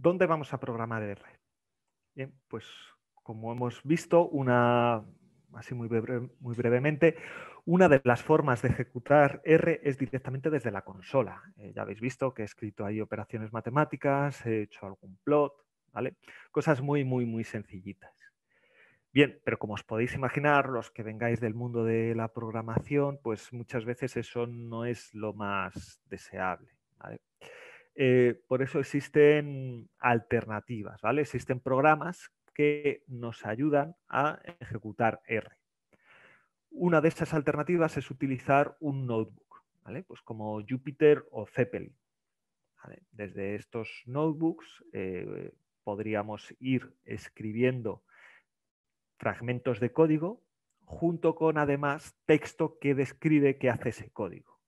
¿Dónde vamos a programar R? Bien, pues como hemos visto, una, así muy, muy brevemente, una de las formas de ejecutar R es directamente desde la consola. Eh, ya habéis visto que he escrito ahí operaciones matemáticas, he hecho algún plot, ¿vale? Cosas muy, muy, muy sencillitas. Bien, pero como os podéis imaginar, los que vengáis del mundo de la programación, pues muchas veces eso no es lo más deseable. Eh, por eso existen alternativas, ¿vale? Existen programas que nos ayudan a ejecutar R. Una de estas alternativas es utilizar un notebook, ¿vale? Pues como Jupyter o Zeppelin. Desde estos notebooks eh, podríamos ir escribiendo fragmentos de código junto con además texto que describe qué hace ese código.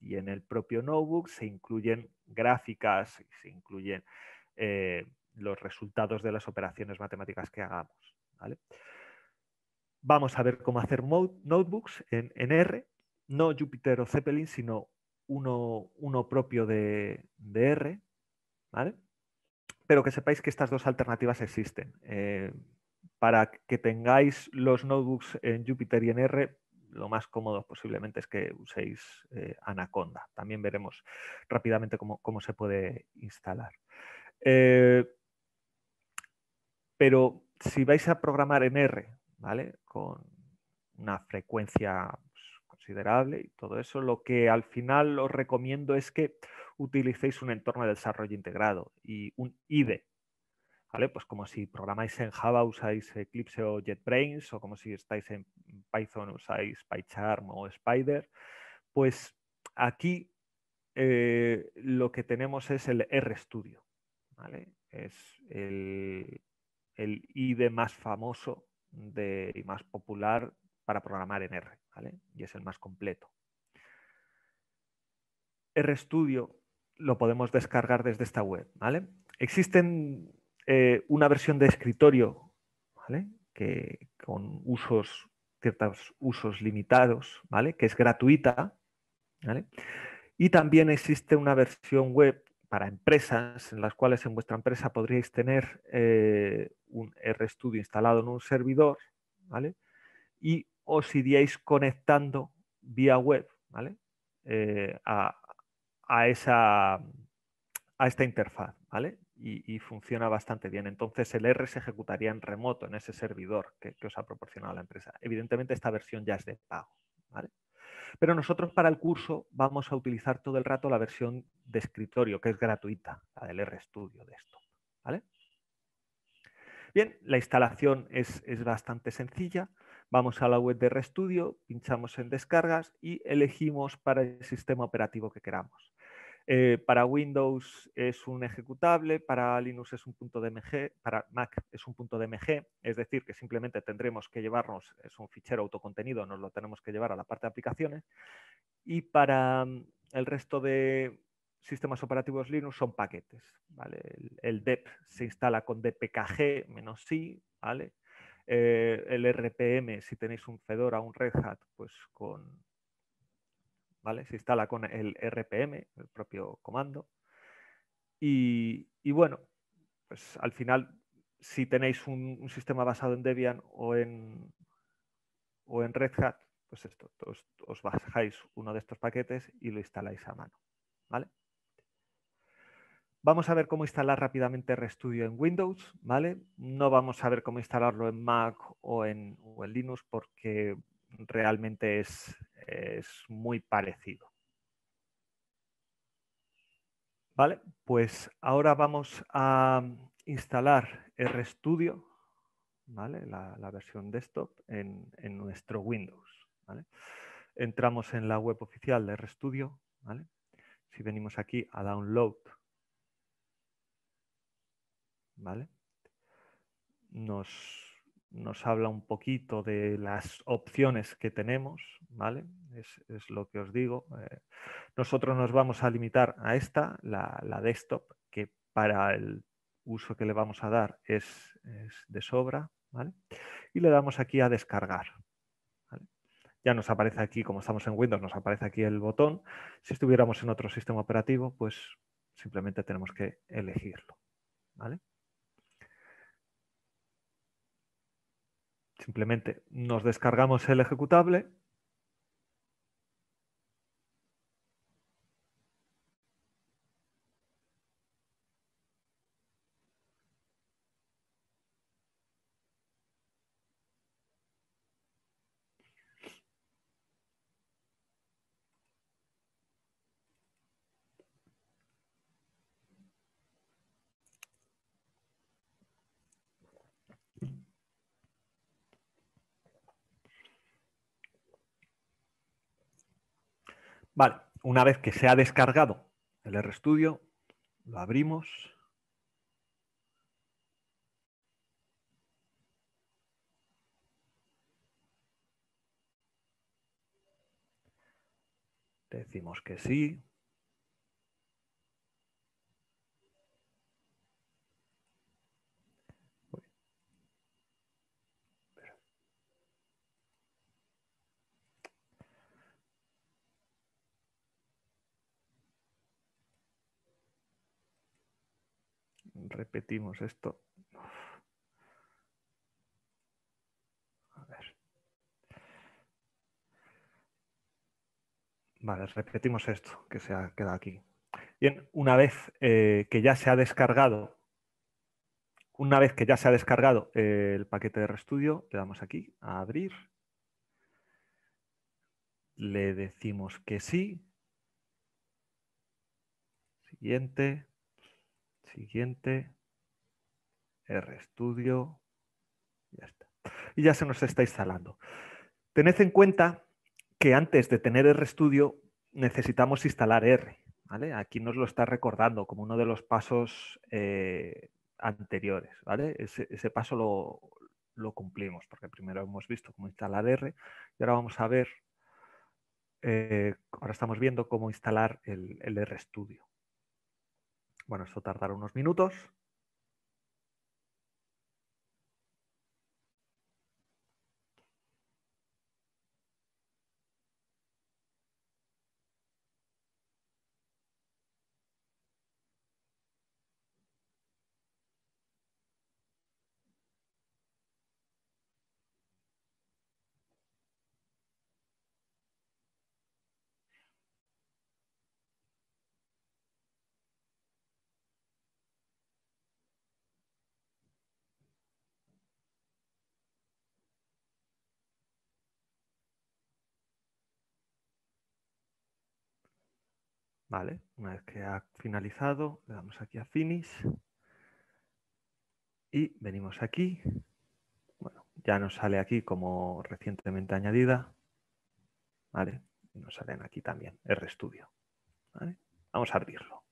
Y en el propio notebook se incluyen gráficas, se incluyen eh, los resultados de las operaciones matemáticas que hagamos. Vamos a ver cómo hacer notebooks en, R, no Jupyter o Zeppelin, sino uno, propio de, R, Pero que sepáis que estas dos alternativas existen. Eh, para que tengáis los notebooks en Jupyter y en R, lo más cómodo posiblemente es que uséis eh, Anaconda. También veremos rápidamente cómo, se puede instalar. Eh, pero si vais a programar en R, ¿vale? Con una frecuencia pues, considerable y todo eso, lo que al final os recomiendo es que utilicéis un entorno de desarrollo integrado y un IDE ¿vale? Pues como si programáis en Java usáis Eclipse o JetBrains, o como si estáis en Python usáis PyCharm o Spider, pues aquí eh, lo que tenemos es el RStudio, ¿vale? Es el, ID IDE más famoso de, y más popular para programar en R, ¿vale? Y es el más completo. RStudio lo podemos descargar desde esta web, ¿vale? Existen eh, una versión de escritorio, ¿vale? Que con usos, ciertos usos limitados, ¿vale? Que es gratuita, ¿vale? Y también existe una versión web para empresas en las cuales en vuestra empresa podríais tener eh, un RStudio instalado en un servidor, ¿vale? Y os iríais conectando vía web, ¿vale? Eh, a, a, esa, a esta interfaz, ¿vale? y, funciona bastante bien. Entonces el R se ejecutaría en remoto, en ese servidor que, os ha proporcionado la empresa. Evidentemente esta versión ya es de pago. ¿vale? Pero nosotros para el curso vamos a utilizar todo el rato la versión de escritorio, que es gratuita, la del RStudio de esto. ¿vale? Bien, la instalación es, es, bastante sencilla. Vamos a la web de RStudio, pinchamos en descargas y elegimos para el sistema operativo que queramos. Eh, para Windows es un ejecutable, para Linux es un punto DMG, para Mac es un punto DMG, es decir, que simplemente tendremos que llevarnos, es un fichero autocontenido, nos lo tenemos que llevar a la parte de aplicaciones. Y para mm, el resto de sistemas operativos Linux son paquetes. El, DEP se instala con DPKG-I, ¿vale? Eh, el RPM, si tenéis un Fedora, o un Red Hat, pues con, ¿vale? Se instala con el RPM, el propio comando. Y, bueno, pues al final, si tenéis un, sistema basado en Debian o en, o en Red Hat, pues esto, os, bajáis uno de estos paquetes y lo instaláis a mano, ¿vale? Vamos a ver cómo instalar rápidamente RStudio en Windows, ¿vale? No vamos a ver cómo instalarlo en Mac o en, o en Linux porque realmente es, es muy parecido. Vale, pues ahora vamos a instalar RStudio, ¿vale? la, versión desktop, en, en nuestro Windows. Entramos en la web oficial de RStudio. ¿vale? Si venimos aquí a Download, ¿vale? nos nos habla un poquito de las opciones que tenemos, ¿vale? Es, lo que os digo. Eh, nosotros nos vamos a limitar a esta, la, desktop, que para el uso que le vamos a dar es, de sobra, ¿vale? Y le damos aquí a descargar. Ya nos aparece aquí, como estamos en Windows, nos aparece aquí el botón. Si estuviéramos en otro sistema operativo, pues simplemente tenemos que elegirlo, ¿vale? Simplemente nos descargamos el ejecutable Vale, una vez que se ha descargado el RStudio, lo abrimos. Decimos que sí, repetimos esto. Vale, repetimos esto que se ha quedado aquí. Bien, una vez eh, que ya se ha descargado, una vez que ya se ha descargado eh, el paquete de restudio, le damos aquí a abrir. Le decimos que sí. Siguiente siguiente, RStudio, ya está. Y ya se nos está instalando. Tened en cuenta que antes de tener RStudio necesitamos instalar R. Aquí nos lo está recordando como uno de los pasos eh, anteriores. Ese, paso lo, cumplimos porque primero hemos visto cómo instalar R y ahora vamos a ver, eh, ahora estamos viendo cómo instalar el, el RStudio. Bueno, eso tardará unos minutos. Vale, una vez que ha finalizado, le damos aquí a Finish y venimos aquí. Bueno, ya nos sale aquí como recientemente añadida. nos salen aquí también RStudio. ¿Vale? Vamos a abrirlo.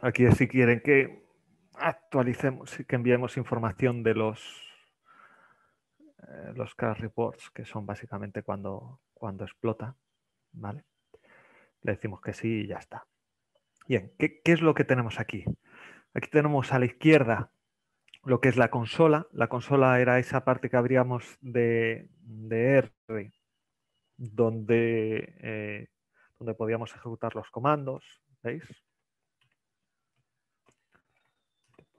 Aquí es si quieren que actualicemos y que enviemos información de los, eh, los crash reports, que son básicamente cuando, cuando explota. ¿Vale? Le decimos que sí y ya está. Bien, ¿qué, ¿qué, es lo que tenemos aquí? Aquí tenemos a la izquierda lo que es la consola. La consola era esa parte que abríamos de, R, donde, eh, donde podíamos ejecutar los comandos. ¿Veis?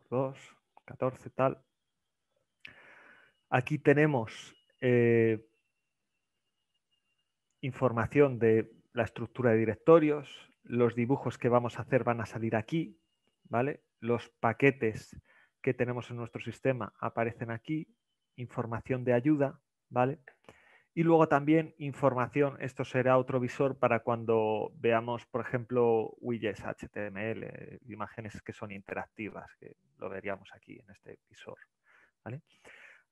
2, 14, tal. Aquí tenemos eh, información de la estructura de directorios, los dibujos que vamos a hacer van a salir aquí, ¿vale? Los paquetes que tenemos en nuestro sistema aparecen aquí, información de ayuda, ¿vale? vale y luego también información, esto será otro visor para cuando veamos, por ejemplo, widgets HTML, imágenes que son interactivas, que lo veríamos aquí en este visor.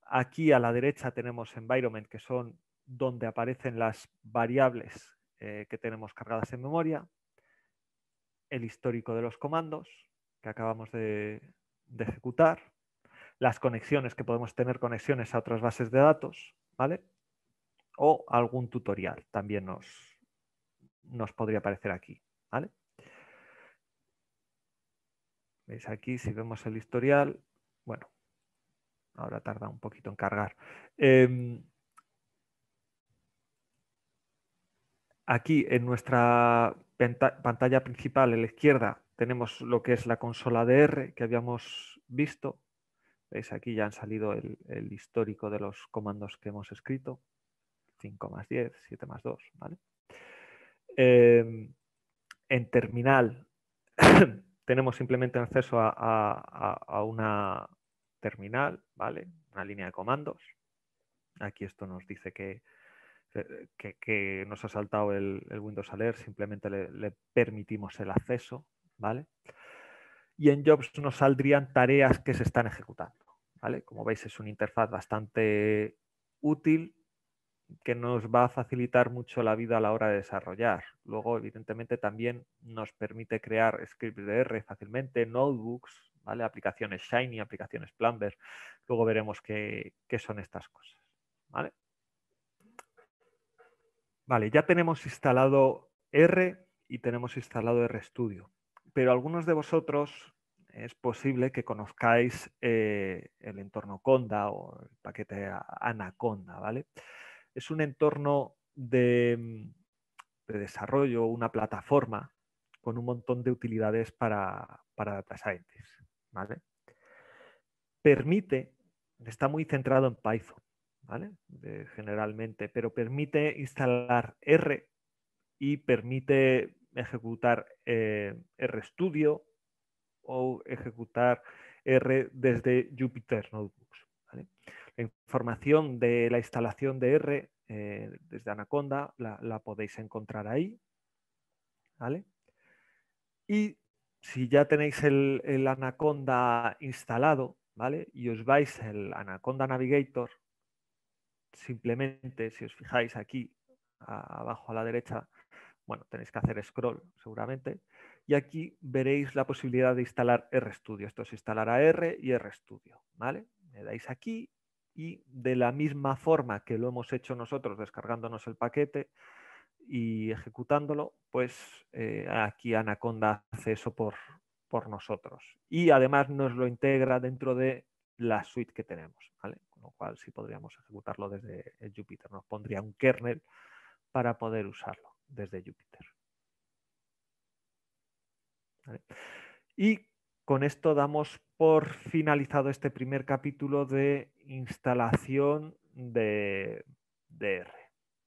Aquí a la derecha tenemos environment, que son donde aparecen las variables eh, que tenemos cargadas en memoria, el histórico de los comandos que acabamos de, de ejecutar, las conexiones, que podemos tener conexiones a otras bases de datos, ¿vale? o algún tutorial también nos, nos podría aparecer aquí. ¿vale? ¿Veis aquí? Si vemos el historial, bueno, ahora tarda un poquito en cargar. Em, aquí en nuestra pantalla principal, en la izquierda, tenemos lo que es la consola R que habíamos visto. ¿Veis? Aquí ya han salido el histórico de los comandos que hemos escrito. 5 más 10, 7 más 2, ¿vale? Em, en terminal tenemos simplemente acceso a, una terminal, ¿vale? Una línea de comandos. Aquí esto nos dice que, eh, que, nos ha saltado el, Windows Alert, simplemente le, le, permitimos el acceso, ¿vale? Y en Jobs nos saldrían tareas que se están ejecutando, ¿vale? Como veis es una interfaz bastante útil que nos va a facilitar mucho la vida a la hora de desarrollar. Luego, evidentemente, también nos permite crear scripts de R fácilmente, notebooks, ¿vale? aplicaciones Shiny, aplicaciones Plumber. Luego veremos qué, son estas cosas. ¿vale? Vale, ya tenemos instalado R y tenemos instalado RStudio. Pero algunos de vosotros es posible que conozcáis eh, el entorno Conda o el paquete Anaconda, ¿vale? es un entorno mm, de, desarrollo, una plataforma con un montón de utilidades para, para data scientists. Permite, está muy centrado en Python, eh, generalmente, pero permite instalar R y permite ejecutar R eh, RStudio o ejecutar R desde Jupyter Notebooks. ¿vale? Información de la instalación de R eh, desde Anaconda, la, podéis encontrar ahí. ¿vale? Y si ya tenéis el, Anaconda instalado, ¿vale? Y os vais al Anaconda Navigator, simplemente si os fijáis aquí abajo a la derecha, bueno, tenéis que hacer scroll seguramente, y aquí veréis la posibilidad de instalar RStudio. Esto es instalar a R y RStudio, ¿vale? Le dais aquí y de la misma forma que lo hemos hecho nosotros descargándonos el paquete y ejecutándolo, pues eh, aquí Anaconda hace eso por, por nosotros. Y además nos lo integra dentro de la suite que tenemos, Con lo cual sí podríamos ejecutarlo desde Jupyter. Nos pondría un kernel para poder usarlo desde Jupyter. Y con esto damos por finalizado este primer capítulo de instalación de, DR.